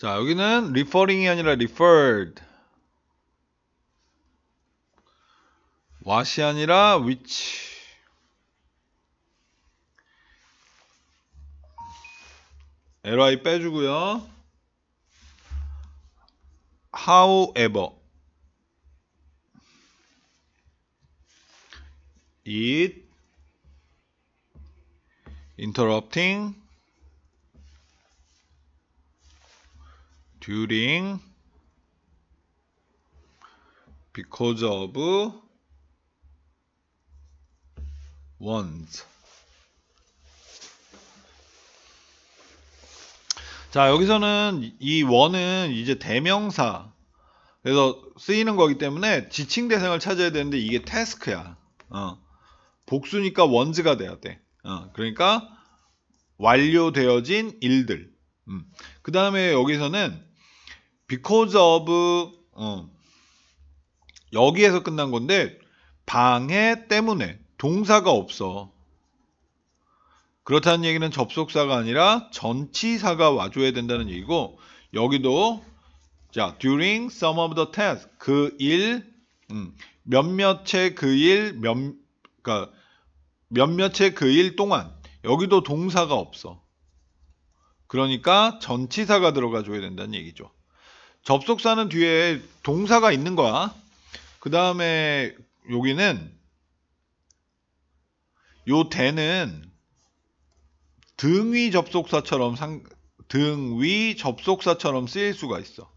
자 여기는 referring이 아니라 referred what이 아니라 which li 빼주고요 however it interrupting during because of o n e 자 여기서는 이 원은 이제 대명사 그래서 쓰이는 거기 때문에 지칭 대상을 찾아야 되는데 이게 태스크야 어. 복수니까 원즈가 돼야 돼 어. 그러니까 완료되어진 일들 음. 그 다음에 여기서는 because of 어, 여기에서 끝난 건데 방해 때문에 동사가 없어. 그렇다는 얘기는 접속사가 아니라 전치사가 와줘야 된다는 얘기고 여기도 자 during some of the t a s t s 그일 음, 몇몇의 그일 그러니까 몇몇의 그 일 동안 여기도 동사가 없어. 그러니까 전치사가 들어가 줘야 된다는 얘기죠. 접속사는 뒤에 동사가 있는 거야. 그 다음에 여기는 요 대는 등위 접속사처럼 상, 등위 접속사처럼 쓰일 수가 있어.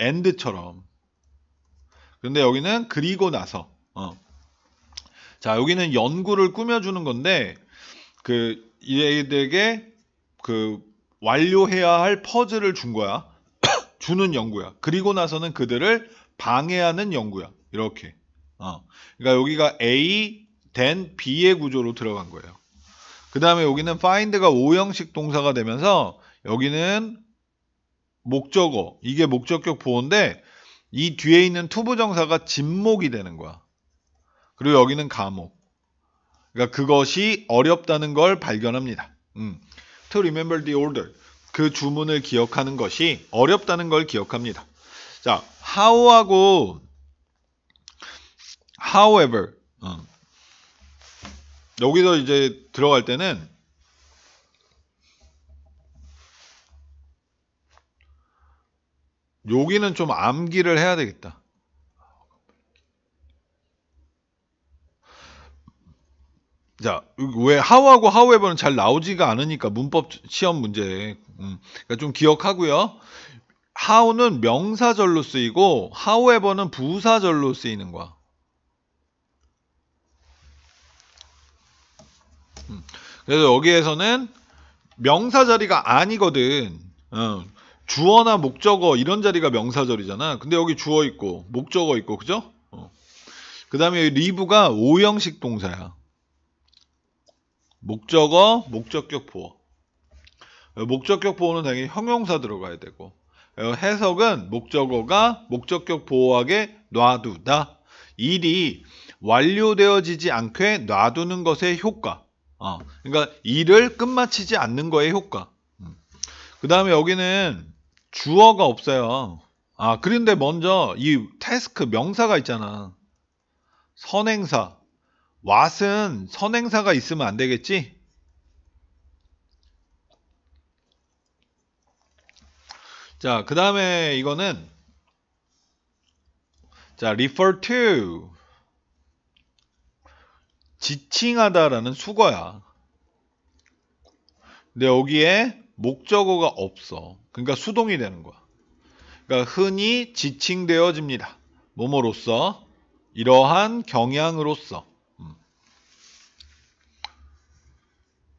and처럼. 근데 여기는 그리고 나서. 어. 자, 여기는 연구를 꾸며주는 건데, 그, 얘들에게 그 완료해야 할 퍼즐을 준 거야. 주는 연구야. 그리고 나서는 그들을 방해하는 연구야. 이렇게. 어. 그러니까 여기가 A, then B의 구조로 들어간 거예요. 그 다음에 여기는 find가 5형식 동사가 되면서 여기는 목적어. 이게 목적격 보호인데 이 뒤에 있는 투부정사가 진목이 되는 거야. 그리고 여기는 감옥. 그러니까 그것이 어렵다는 걸 발견합니다. 음. To remember the order. 그 주문을 기억하는 것이 어렵다는 걸 기억합니다. 자, how하고 however 어. 여기서 이제 들어갈 때는 여기는 좀 암기를 해야 되겠다. 자, 왜 how하고 however는 잘 나오지가 않으니까 문법 시험 문제 음, 그러니까 좀 기억하고요. how는 명사절로 쓰이고 however는 부사절로 쓰이는 거야. 음, 그래서 여기에서는 명사 자리가 아니거든. 어, 주어나 목적어 이런 자리가 명사절이잖아. 근데 여기 주어 있고 목적어 있고 그죠? 어. 그 다음에 리브가 오형식 동사야. 목적어, 목적격 보어. 목적격 보호는 당연히 형용사 들어가야 되고 어, 해석은 목적어가 목적격 보호하게 놔두다 일이 완료되어지지 않게 놔두는 것의 효과 어, 그러니까 일을 끝마치지 않는 것의 효과 음. 그 다음에 여기는 주어가 없어요 아 그런데 먼저 이 태스크 명사가 있잖아 선행사 왓은 선행사가 있으면 안 되겠지 자, 그 다음에 이거는 자, refer to 지칭하다라는 수거야. 근데 여기에 목적어가 없어. 그러니까 수동이 되는 거야. 그러니까 흔히 지칭되어집니다. 뭐뭐로서 이러한 경향으로서